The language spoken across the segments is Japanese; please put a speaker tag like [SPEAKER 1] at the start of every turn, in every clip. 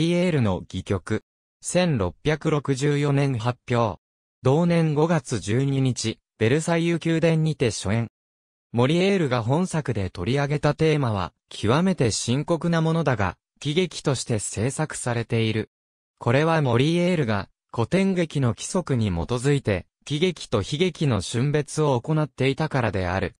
[SPEAKER 1] ピエールの戯曲。1664年発表。同年5月12日、ベルサイユ宮殿にて初演。モリエールが本作で取り上げたテーマは、極めて深刻なものだが、喜劇として制作されている。これはモリエールが、古典劇の規則に基づいて、喜劇と悲劇の春別を行っていたからである。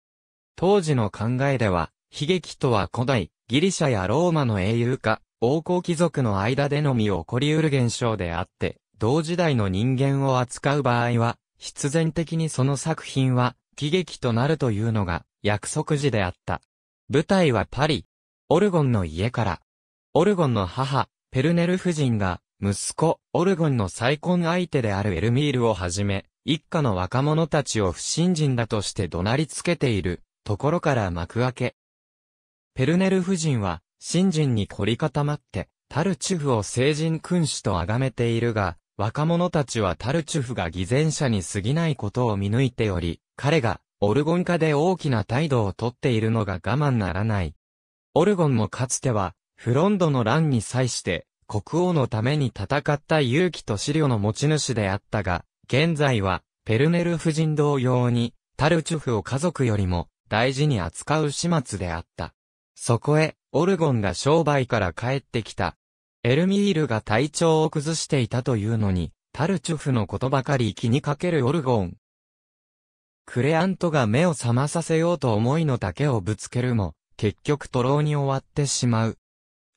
[SPEAKER 1] 当時の考えでは、悲劇とは古代、ギリシャやローマの英雄化、王侯貴族の間でのみ起こりうる現象であって、同時代の人間を扱う場合は、必然的にその作品は、喜劇となるというのが、約束時であった。舞台はパリ、オルゴンの家から、オルゴンの母、ペルネル夫人が、息子、オルゴンの再婚相手であるエルミールをはじめ、一家の若者たちを不信心だとして怒鳴りつけている、ところから幕開け。ペルネル夫人は、信心に凝り固まって、タルチュフを聖人君主と崇めているが、若者たちはタルチュフが偽善者に過ぎないことを見抜いており、彼がオルゴン化で大きな態度をとっているのが我慢ならない。オルゴンもかつては、フロンドの乱に際して、国王のために戦った勇気と資料の持ち主であったが、現在は、ペルネル夫人同様に、タルチュフを家族よりも大事に扱う始末であった。そこへ、オルゴンが商売から帰ってきた。エルミールが体調を崩していたというのに、タルチュフのことばかり気にかけるオルゴン。クレアントが目を覚まさせようと思いの丈をぶつけるも、結局トローに終わってしまう。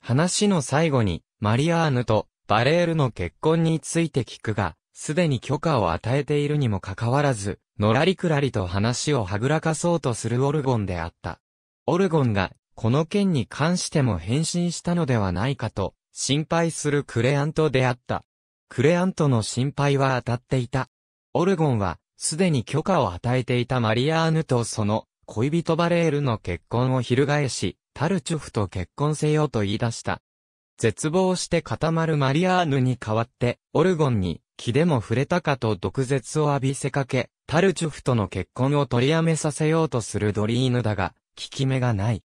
[SPEAKER 1] 話の最後に、マリアーヌとバレールの結婚について聞くが、すでに許可を与えているにもかかわらず、のらりくらりと話をはぐらかそうとするオルゴンであった。オルゴンがこの件に関しても返信したのではないかと、心配するクレアントであった。クレアントの心配は当たっていた。オルゴンは、すでに許可を与えていたマリアーヌとその、恋人バレールの結婚を翻し、タルチュフと結婚せよと言い出した。絶望して固まるマリアーヌに代わって、オルゴンに、気でも触れたかと毒舌を浴びせかけ、タルチュフとの結婚を取りやめさせようとするドリーヌだが、効き目がない。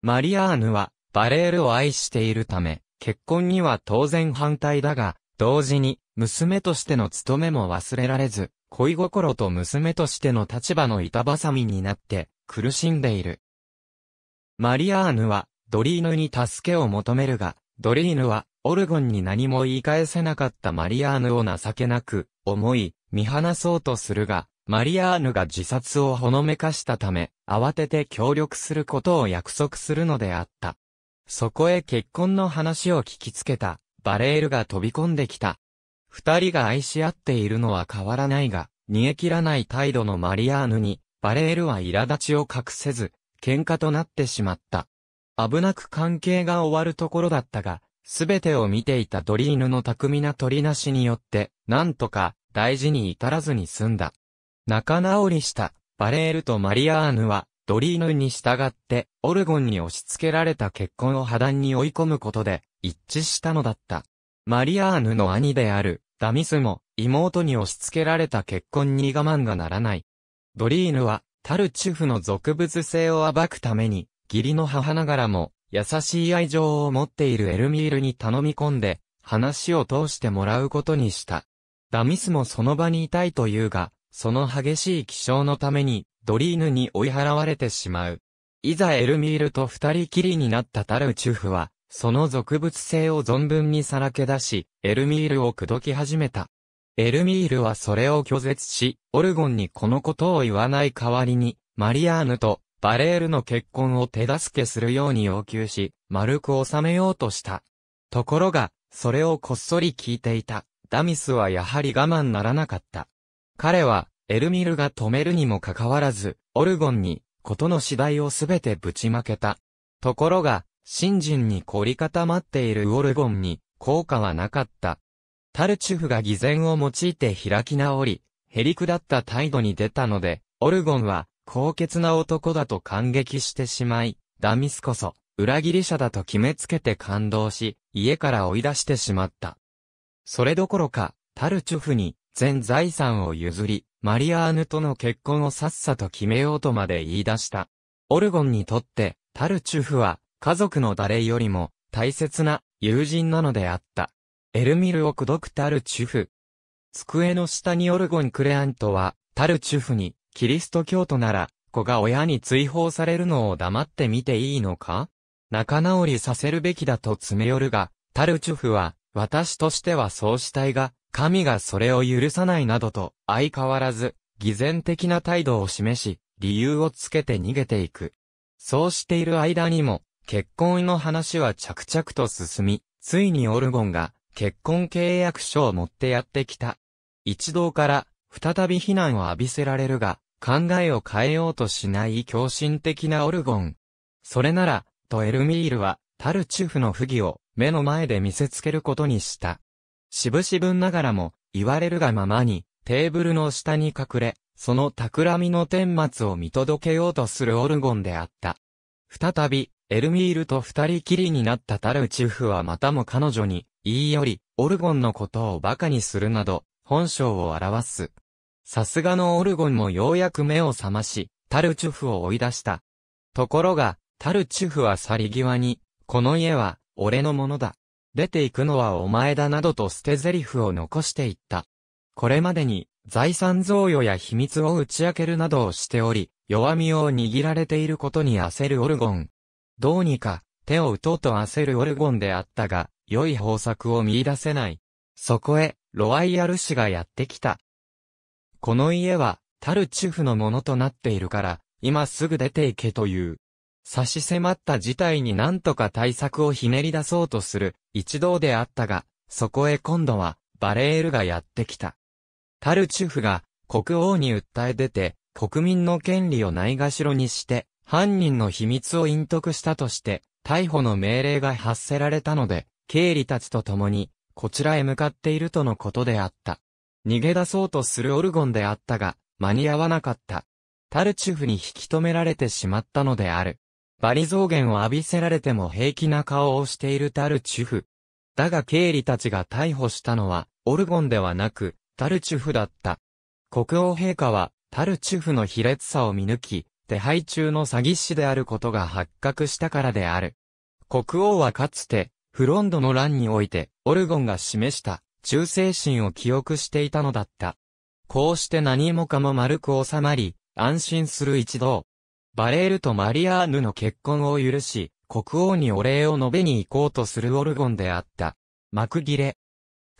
[SPEAKER 1] マリアーヌは、バレールを愛しているため、結婚には当然反対だが、同時に、娘としての務めも忘れられず、恋心と娘としての立場の板挟みになって、苦しんでいる。マリアーヌは、ドリーヌに助けを求めるが、ドリーヌは、オルゴンに何も言い返せなかったマリアーヌを情けなく、思い、見放そうとするが、マリアーヌが自殺をほのめかしたため、慌てて協力することを約束するのであった。そこへ結婚の話を聞きつけた、バレールが飛び込んできた。二人が愛し合っているのは変わらないが、煮え切らない態度のマリアーヌに、バレールは苛立ちを隠せず、喧嘩となってしまった。危なく関係が終わるところだったが、すべてを見ていたドリーヌの巧みな取りなしによって、なんとか、大事に至らずに済んだ。仲直りしたバレールとマリアーヌはドリーヌに従ってオルゴンに押し付けられた結婚を破談に追い込むことで一致したのだった。マリアーヌの兄であるダミスも妹に押し付けられた結婚に我慢がならない。ドリーヌはタルチュフの俗物性を暴くために義理の母ながらも優しい愛情を持っているエルミールに頼み込んで話を通してもらうことにした。ダミスもその場にいたいというが、その激しい気象のために、ドリーヌに追い払われてしまう。いざエルミールと二人きりになったタルチュフは、その俗物性を存分にさらけ出し、エルミールを口説き始めた。エルミールはそれを拒絶し、オルゴンにこのことを言わない代わりに、マリアーヌとバレールの結婚を手助けするように要求し、丸く収めようとした。ところが、それをこっそり聞いていた、ダミスはやはり我慢ならなかった。彼は、エルミルが止めるにもかかわらず、オルゴンに、ことの次第をすべてぶちまけた。ところが、新人に凝り固まっているオルゴンに、効果はなかった。タルチュフが偽善を用いて開き直り、へりクだった態度に出たので、オルゴンは、高潔な男だと感激してしまい、ダミスこそ、裏切り者だと決めつけて感動し、家から追い出してしまった。それどころか、タルチュフに、全財産を譲り、マリアーヌとの結婚をさっさと決めようとまで言い出した。オルゴンにとって、タルチュフは、家族の誰よりも、大切な、友人なのであった。エルミルを口説くタルチュフ。机の下にオルゴン・クレアントは、タルチュフに、キリスト教徒なら、子が親に追放されるのを黙って見ていいのか仲直りさせるべきだと詰め寄るが、タルチュフは、私としてはそうしたいが、神がそれを許さないなどと、相変わらず、偽善的な態度を示し、理由をつけて逃げていく。そうしている間にも、結婚の話は着々と進み、ついにオルゴンが、結婚契約書を持ってやってきた。一同から、再び非難を浴びせられるが、考えを変えようとしない狂信的なオルゴン。それなら、とエルミールは、タルチュフの不義を目の前で見せつけることにした。しぶしぶながらも、言われるがままに、テーブルの下に隠れ、その企みの顛末を見届けようとするオルゴンであった。再び、エルミールと二人きりになったタルチュフはまたも彼女に、言いより、オルゴンのことを馬鹿にするなど、本性を表す。さすがのオルゴンもようやく目を覚まし、タルチュフを追い出した。ところが、タルチュフは去り際に、この家は、俺のものだ。出て行くのはお前だなどと捨て台詞を残していった。これまでに、財産贈与や秘密を打ち明けるなどをしており、弱みを握られていることに焦るオルゴン。どうにか、手を打とうと焦るオルゴンであったが、良い方策を見出せない。そこへ、ロワイヤル氏がやってきた。この家は、タルチュフのものとなっているから、今すぐ出て行けという。差し迫った事態に何とか対策をひねり出そうとする一同であったが、そこへ今度はバレールがやってきた。タルチュフが国王に訴え出て、国民の権利をないがしろにして、犯人の秘密を隠匿したとして、逮捕の命令が発せられたので、経理たちと共に、こちらへ向かっているとのことであった。逃げ出そうとするオルゴンであったが、間に合わなかった。タルチュフに引き止められてしまったのである。バリ増減を浴びせられても平気な顔をしているタルチュフ。だが経理たちが逮捕したのは、オルゴンではなく、タルチュフだった。国王陛下は、タルチュフの卑劣さを見抜き、手配中の詐欺師であることが発覚したからである。国王はかつて、フロンドの乱において、オルゴンが示した、忠誠心を記憶していたのだった。こうして何もかも丸く収まり、安心する一同。バレールとマリアーヌの結婚を許し、国王にお礼を述べに行こうとするオルゴンであった。幕切れ。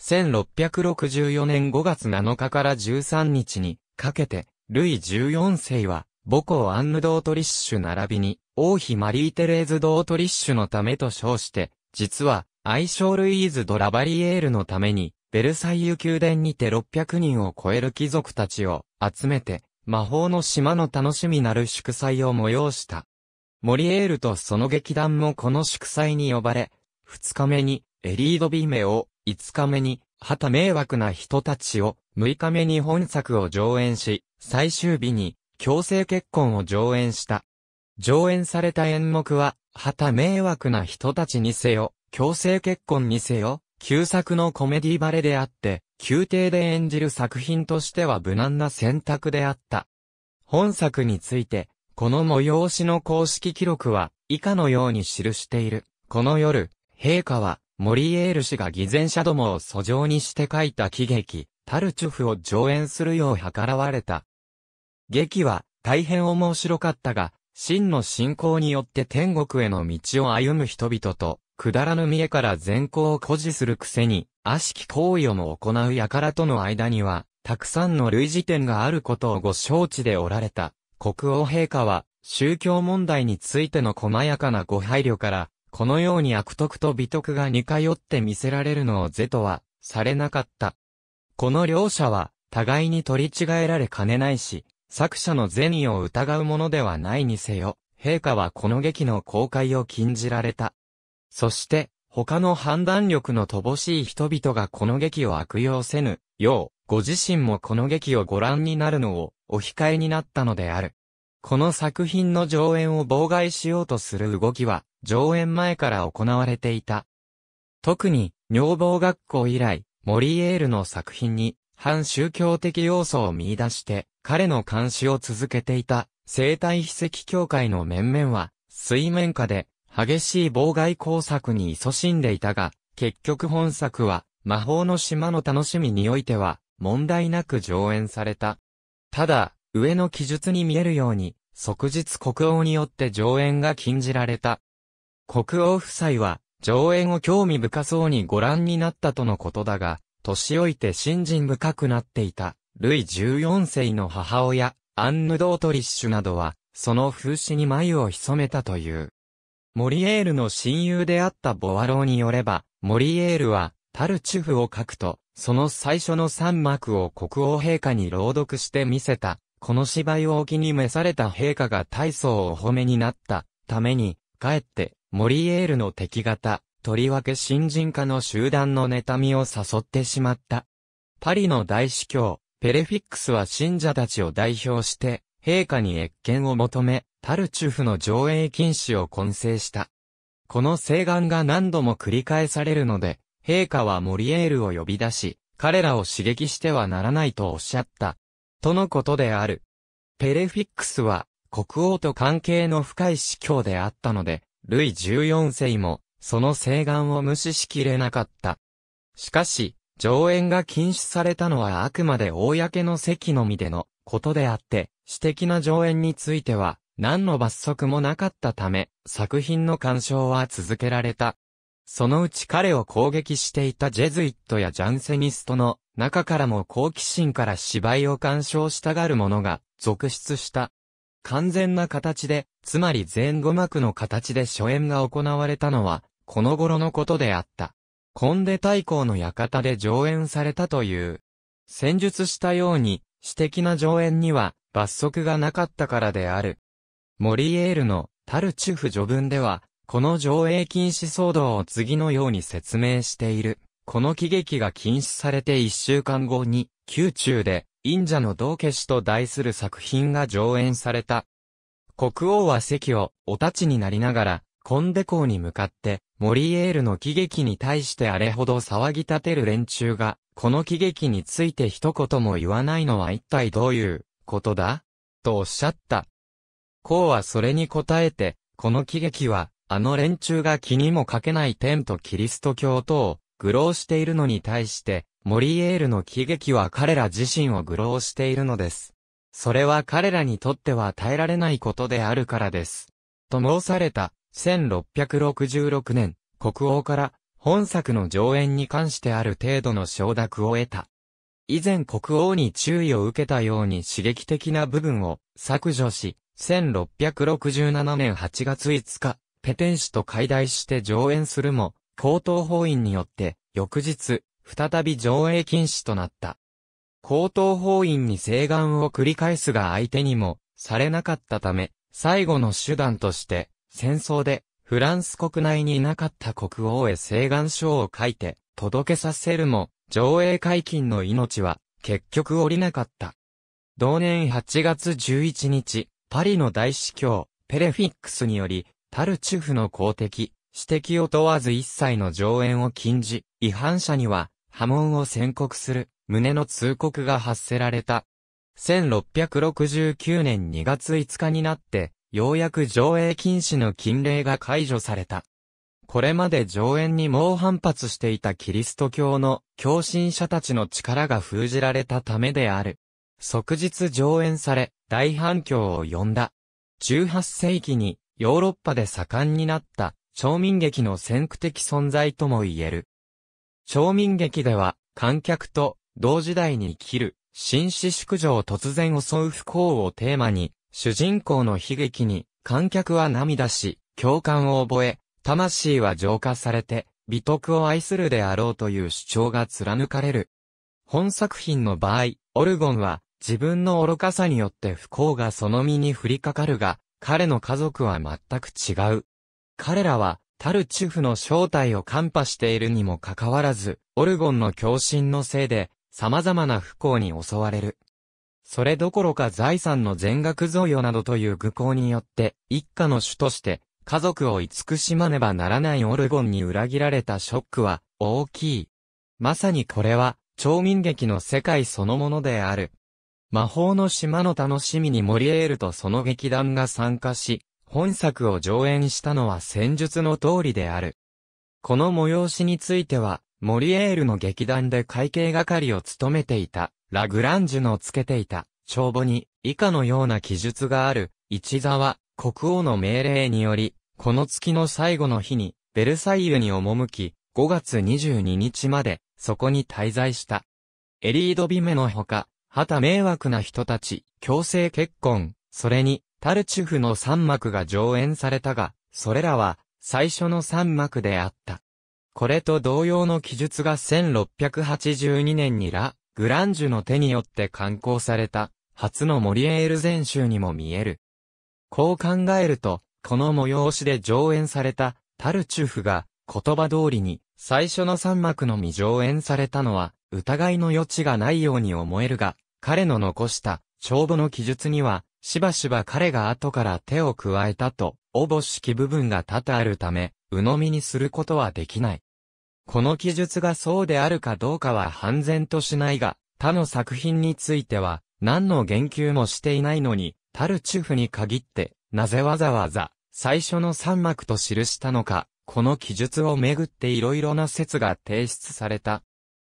[SPEAKER 1] 1664年5月7日から13日にかけて、ルイ14世は、母校アンヌ・ドートリッシュ並びに、王妃マリー・テレーズ・ドートリッシュのためと称して、実は、愛称ルイーズ・ド・ラバリエールのために、ベルサイユ宮殿にて600人を超える貴族たちを集めて、魔法の島の楽しみなる祝祭を催した。モリエールとその劇団もこの祝祭に呼ばれ、二日目にエリードビメを、五日目に旗迷惑な人たちを、六日目に本作を上演し、最終日に強制結婚を上演した。上演された演目は、旗迷惑な人たちにせよ、強制結婚にせよ、旧作のコメディバレであって、宮廷で演じる作品としては無難な選択であった。本作について、この催しの公式記録は以下のように記している。この夜、陛下は、モリエール氏が偽善者どもを訴状にして書いた喜劇、タルチュフを上演するよう計らわれた。劇は、大変面白かったが、真の信仰によって天国への道を歩む人々と、くだらぬ見栄から善行を誇示するくせに、悪しき行為をも行う輩との間には、たくさんの類似点があることをご承知でおられた。国王陛下は、宗教問題についての細やかなご配慮から、このように悪徳と美徳が似通って見せられるのを是とは、されなかった。この両者は、互いに取り違えられかねないし、作者の善意を疑うものではないにせよ、陛下はこの劇の公開を禁じられた。そして、他の判断力の乏しい人々がこの劇を悪用せぬ、よう、ご自身もこの劇をご覧になるのを、お控えになったのである。この作品の上演を妨害しようとする動きは、上演前から行われていた。特に、女房学校以来、モリエールの作品に、反宗教的要素を見出して、彼の監視を続けていた、生態秘跡協会の面々は、水面下で、激しい妨害工作に勤しんでいたが、結局本作は、魔法の島の楽しみにおいては、問題なく上演された。ただ、上の記述に見えるように、即日国王によって上演が禁じられた。国王夫妻は、上演を興味深そうにご覧になったとのことだが、年老いて信心深くなっていた、ルイ14世の母親、アンヌ・ドートリッシュなどは、その風刺に眉を潜めたという。モリエールの親友であったボワローによれば、モリエールは、タルチュフを書くと、その最初の3幕を国王陛下に朗読して見せた。この芝居をお気に召された陛下が大層お褒めになったために、かえって、モリエールの敵方、とりわけ新人化の集団の妬みを誘ってしまった。パリの大司教、ペレフィックスは信者たちを代表して、陛下に謁見を求め、タルチュフの上映禁止を混成した。この請願が何度も繰り返されるので、陛下はモリエールを呼び出し、彼らを刺激してはならないとおっしゃった。とのことである。ペレフィックスは、国王と関係の深い司教であったので、ルイ14世も、その請願を無視しきれなかった。しかし、上演が禁止されたのはあくまで公の席のみでのことであって、私的な上演については、何の罰則もなかったため、作品の鑑賞は続けられた。そのうち彼を攻撃していたジェズイットやジャンセニストの中からも好奇心から芝居を鑑賞したがる者が続出した。完全な形で、つまり全語幕の形で初演が行われたのは、この頃のことであった。コンデ太公の館で上演されたという。戦術したように、私的な上演には罰則がなかったからである。モリエールのタルチュフ序文では、この上映禁止騒動を次のように説明している。この喜劇が禁止されて一週間後に、宮中で、忍者の道化師と題する作品が上演された。国王は席をお立ちになりながら、コンデ校に向かって、モリエールの喜劇に対してあれほど騒ぎ立てる連中が、この喜劇について一言も言わないのは一体どういうことだとおっしゃった。孔はそれに応えて、この喜劇は、あの連中が気にもかけない天とキリスト教徒を愚弄しているのに対して、モリエールの喜劇は彼ら自身を愚弄しているのです。それは彼らにとっては耐えられないことであるからです。と申された、1666年、国王から本作の上演に関してある程度の承諾を得た。以前国王に注意を受けたように刺激的な部分を削除し、1667年8月5日、ペテン氏と解体して上演するも、高等法院によって、翌日、再び上映禁止となった。高等法院に請願を繰り返すが相手にも、されなかったため、最後の手段として、戦争で、フランス国内にいなかった国王へ請願書を書いて、届けさせるも、上映解禁の命は、結局降りなかった。同年8月11日、パリの大司教、ペレフィックスにより、タルチュフの公的、指摘を問わず一切の上演を禁じ、違反者には、波紋を宣告する、旨の通告が発せられた。1669年2月5日になって、ようやく上映禁止の禁令が解除された。これまで上演に猛反発していたキリスト教の共信者たちの力が封じられたためである。即日上演され、大反響を呼んだ。18世紀にヨーロッパで盛んになった町民劇の先駆的存在とも言える。町民劇では観客と同時代に生きる新四宿女を突然襲う不幸をテーマに主人公の悲劇に観客は涙し共感を覚え魂は浄化されて美徳を愛するであろうという主張が貫かれる。本作品の場合、オルゴンは自分の愚かさによって不幸がその身に降りかかるが、彼の家族は全く違う。彼らは、タルチフの正体を看破しているにもかかわらず、オルゴンの狂信のせいで、様々な不幸に襲われる。それどころか財産の全額贈与などという愚行によって、一家の主として、家族を慈しまねばならないオルゴンに裏切られたショックは、大きい。まさにこれは、町民劇の世界そのものである。魔法の島の楽しみにモリエールとその劇団が参加し、本作を上演したのは戦術の通りである。この催しについては、モリエールの劇団で会計係を務めていた、ラグランジュのつけていた、帳簿に、以下のような記述がある、一座は、国王の命令により、この月の最後の日に、ベルサイユに赴き、5月22日まで、そこに滞在した。エリード・ビメのほか、はた迷惑な人たち、強制結婚、それに、タルチュフの三幕が上演されたが、それらは、最初の三幕であった。これと同様の記述が1682年にラ・グランジュの手によって刊行された、初のモリエール全集にも見える。こう考えると、この催しで上演された、タルチュフが、言葉通りに、最初の三幕のみ上演されたのは、疑いの余地がないように思えるが、彼の残した帳簿の記述には、しばしば彼が後から手を加えたと、おぼしき部分が多々あるため、鵜呑みにすることはできない。この記述がそうであるかどうかは判然としないが、他の作品については、何の言及もしていないのに、タルチュフに限って、なぜわざわざ、最初の三幕と記したのか、この記述をめぐって色々な説が提出された。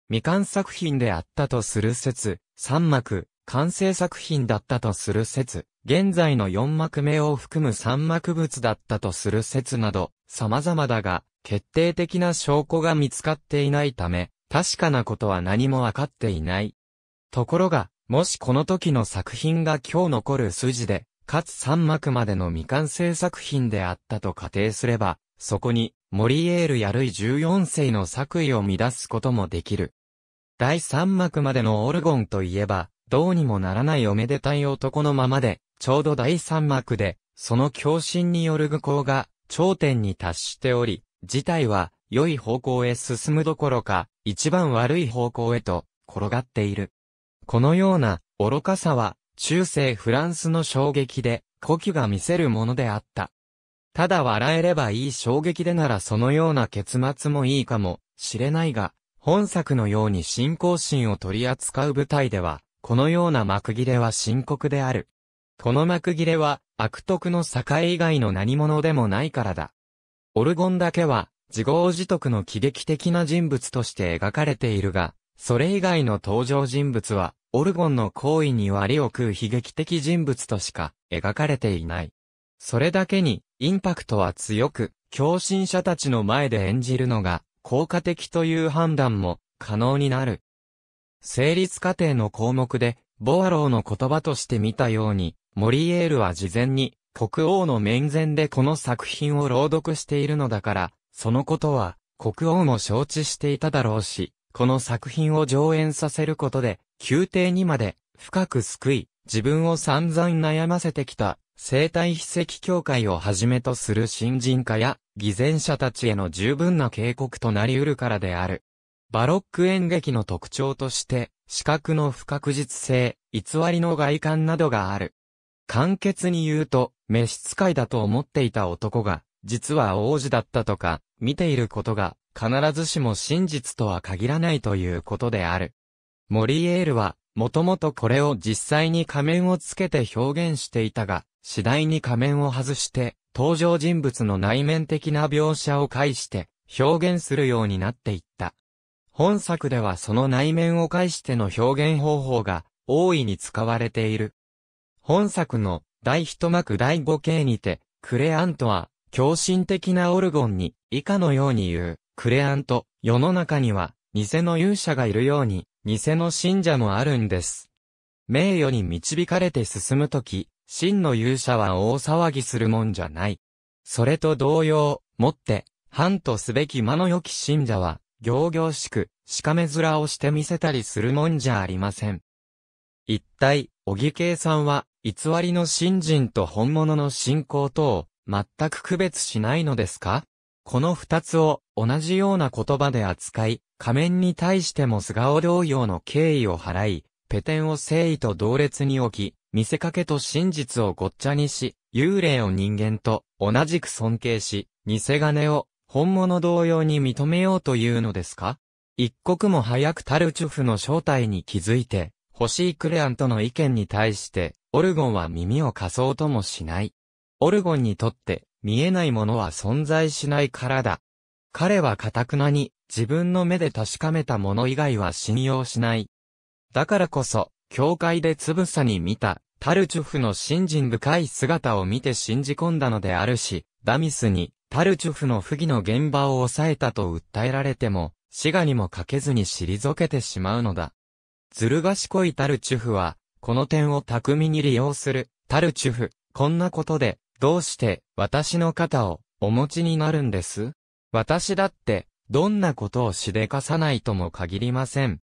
[SPEAKER 1] 未完作品であったとする説、3幕、完成作品だったとする説、現在の4幕目を含む3幕物だったとする説など、様々だが、決定的な証拠が見つかっていないため、確かなことは何もわかっていない。ところが、もしこの時の作品が今日残る筋で、かつ3幕までの未完成作品であったと仮定すれば、そこに、モリエールやるい14世の作為を乱すこともできる。第三幕までのオルゴンといえば、どうにもならないおめでたい男のままで、ちょうど第三幕で、その強心による愚行が頂点に達しており、事態は良い方向へ進むどころか、一番悪い方向へと転がっている。このような愚かさは、中世フランスの衝撃で、故郷が見せるものであった。ただ笑えればいい衝撃でならそのような結末もいいかもしれないが、本作のように信仰心を取り扱う舞台では、このような幕切れは深刻である。この幕切れは、悪徳の境以外の何者でもないからだ。オルゴンだけは、自業自得の喜劇的な人物として描かれているが、それ以外の登場人物は、オルゴンの行為に割を食う悲劇的人物としか描かれていない。それだけに、インパクトは強く、狂信者たちの前で演じるのが効果的という判断も可能になる。成立過程の項目で、ボアローの言葉として見たように、モリエールは事前に、国王の面前でこの作品を朗読しているのだから、そのことは、国王も承知していただろうし、この作品を上演させることで、宮廷にまで、深く救い、自分を散々悩ませてきた生体筆跡協会をはじめとする新人家や偽善者たちへの十分な警告となり得るからである。バロック演劇の特徴として、視覚の不確実性、偽りの外観などがある。簡潔に言うと、召使いだと思っていた男が、実は王子だったとか、見ていることが、必ずしも真実とは限らないということである。モリエールは、もともとこれを実際に仮面をつけて表現していたが、次第に仮面を外して、登場人物の内面的な描写を介して表現するようになっていった。本作ではその内面を介しての表現方法が大いに使われている。本作の第一幕第五形にて、クレアントは、狂信的なオルゴンに、以下のように言う、クレアント、世の中には、偽の勇者がいるように、偽の信者もあるんです。名誉に導かれて進むとき、真の勇者は大騒ぎするもんじゃない。それと同様、もって、反とすべき魔の良き信者は、行々しく、しかめ面をしてみせたりするもんじゃありません。一体、小木圭さんは、偽りの信心と本物の信仰とを、全く区別しないのですかこの二つを同じような言葉で扱い、仮面に対しても素顔同様の敬意を払い、ペテンを誠意と同列に置き、見せかけと真実をごっちゃにし、幽霊を人間と同じく尊敬し、偽金を本物同様に認めようというのですか一刻も早くタルチュフの正体に気づいて、しいクレアンとの意見に対して、オルゴンは耳を貸そうともしない。オルゴンにとって、見えないものは存在しないからだ。彼は堅くなに、自分の目で確かめたもの以外は信用しない。だからこそ、教会でつぶさに見た、タルチュフの信心深い姿を見て信じ込んだのであるし、ダミスに、タルチュフの不義の現場を抑えたと訴えられても、死がにもかけずに退けてしまうのだ。ずる賢いタルチュフは、この点を巧みに利用する、タルチュフ、こんなことで、どうして私の肩をお持ちになるんです私だってどんなことをしでかさないとも限りません。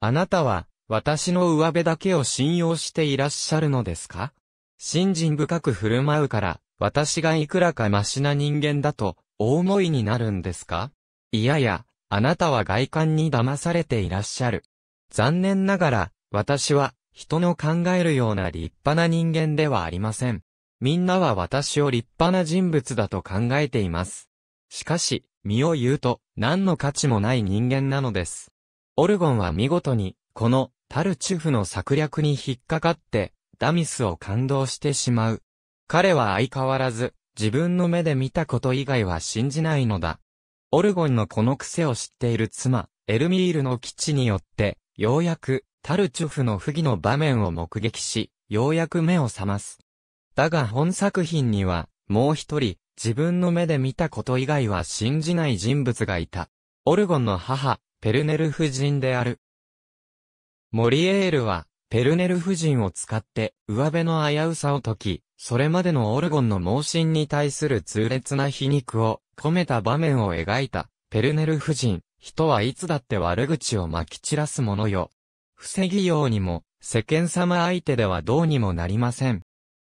[SPEAKER 1] あなたは私の上辺だけを信用していらっしゃるのですか信心深く振る舞うから私がいくらかマシな人間だとお思いになるんですかいやいや、あなたは外観に騙されていらっしゃる。残念ながら、私は、人の考えるような立派な人間ではありません。みんなは私を立派な人物だと考えています。しかし、身を言うと、何の価値もない人間なのです。オルゴンは見事に、この、タルチュフの策略に引っかかって、ダミスを感動してしまう。彼は相変わらず、自分の目で見たこと以外は信じないのだ。オルゴンのこの癖を知っている妻、エルミールの基地によって、ようやく、タルチュフの不義の場面を目撃し、ようやく目を覚ます。だが本作品には、もう一人、自分の目で見たこと以外は信じない人物がいた。オルゴンの母、ペルネル夫人である。モリエールは、ペルネル夫人を使って、上辺の危うさを解き、それまでのオルゴンの盲信に対する痛烈な皮肉を込めた場面を描いた、ペルネル夫人、人はいつだって悪口を撒き散らすものよ。防ぎようにも、世間様相手ではどうにもなりません。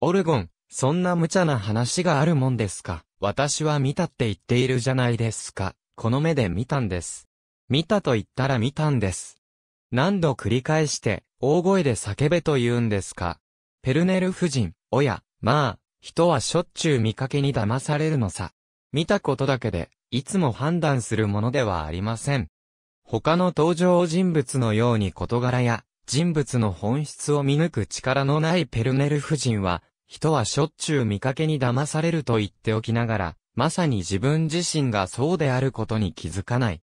[SPEAKER 1] オルゴン、そんな無茶な話があるもんですか。私は見たって言っているじゃないですか。この目で見たんです。見たと言ったら見たんです。何度繰り返して、大声で叫べと言うんですか。ペルネル夫人、おや、まあ、人はしょっちゅう見かけに騙されるのさ。見たことだけで、いつも判断するものではありません。他の登場人物のように事柄や、人物の本質を見抜く力のないペルネル夫人は、人はしょっちゅう見かけに騙されると言っておきながら、まさに自分自身がそうであることに気づかない。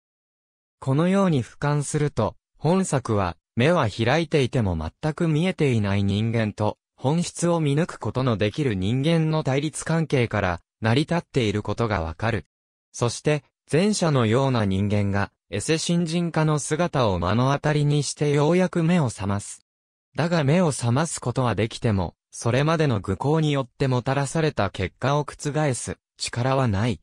[SPEAKER 1] このように俯瞰すると、本作は、目は開いていても全く見えていない人間と、本質を見抜くことのできる人間の対立関係から、成り立っていることがわかる。そして、前者のような人間が、エセ新人化の姿を目の当たりにしてようやく目を覚ます。だが目を覚ますことはできても、それまでの愚行によってもたらされた結果を覆す力はない。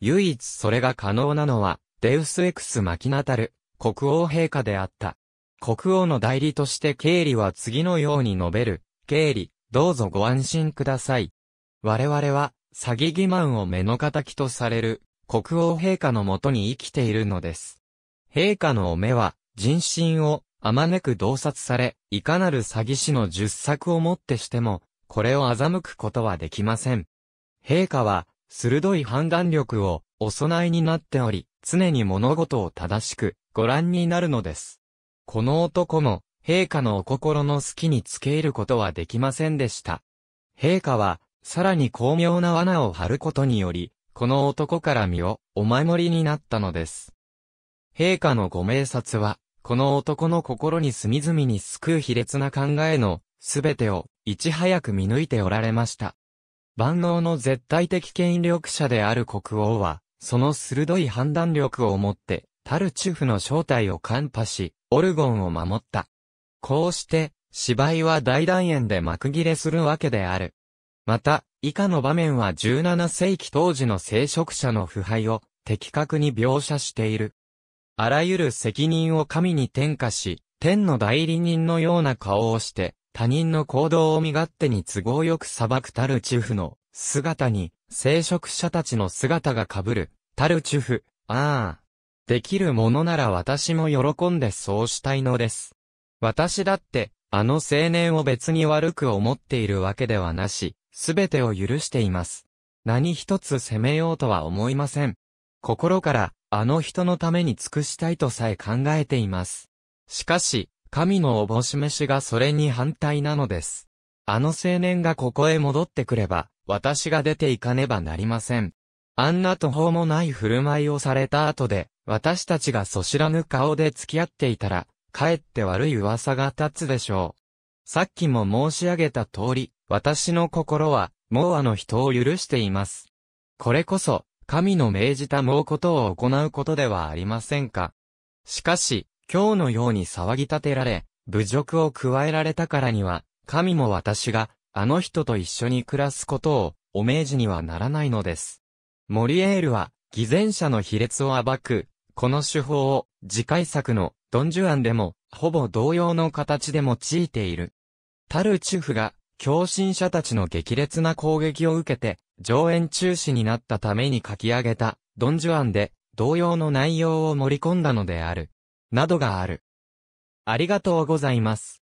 [SPEAKER 1] 唯一それが可能なのは、デウスエクスマキナタル、国王陛下であった。国王の代理として経理は次のように述べる。経理、どうぞご安心ください。我々は、詐欺欺瞞を目の敵とされる、国王陛下のもとに生きているのです。陛下のお目は、人心を、あまねく洞察され、いかなる詐欺師の十作をもってしても、これを欺くことはできません。陛下は、鋭い判断力をお備えになっており、常に物事を正しくご覧になるのです。この男も、陛下のお心の隙につけ入ることはできませんでした。陛下は、さらに巧妙な罠を張ることにより、この男から身をお守りになったのです。陛下のご明察は、この男の心に隅々に救う卑劣な考えの、すべてを、いち早く見抜いておられました。万能の絶対的権力者である国王は、その鋭い判断力を持って、タルチュフの正体を看破し、オルゴンを守った。こうして、芝居は大団円で幕切れするわけである。また、以下の場面は17世紀当時の聖職者の腐敗を的確に描写している。あらゆる責任を神に転嫁し、天の代理人のような顔をして、他人の行動を身勝手に都合よく裁くタルチュフの姿に、聖職者たちの姿が被る、タルチュフ、ああ。できるものなら私も喜んでそうしたいのです。私だって、あの青年を別に悪く思っているわけではなし、すべてを許しています。何一つ責めようとは思いません。心から、あの人のために尽くしたいとさえ考えています。しかし、神のおぼしめしがそれに反対なのです。あの青年がここへ戻ってくれば、私が出ていかねばなりません。あんな途方もない振る舞いをされた後で、私たちがそ知らぬ顔で付き合っていたら、かえって悪い噂が立つでしょう。さっきも申し上げた通り、私の心は、もうあの人を許しています。これこそ、神の命じたもうことを行うことではありませんか。しかし、今日のように騒ぎ立てられ、侮辱を加えられたからには、神も私が、あの人と一緒に暮らすことを、お命じにはならないのです。モリエールは、偽善者の卑劣を暴く、この手法を、次回作の、ドンジュアンでも、ほぼ同様の形で用いている。タルチュフが、狂信者たちの激烈な攻撃を受けて、上演中止になったために書き上げた、ドンジュアンで、同様の内容を盛り込んだのである。などがある。ありがとうございます。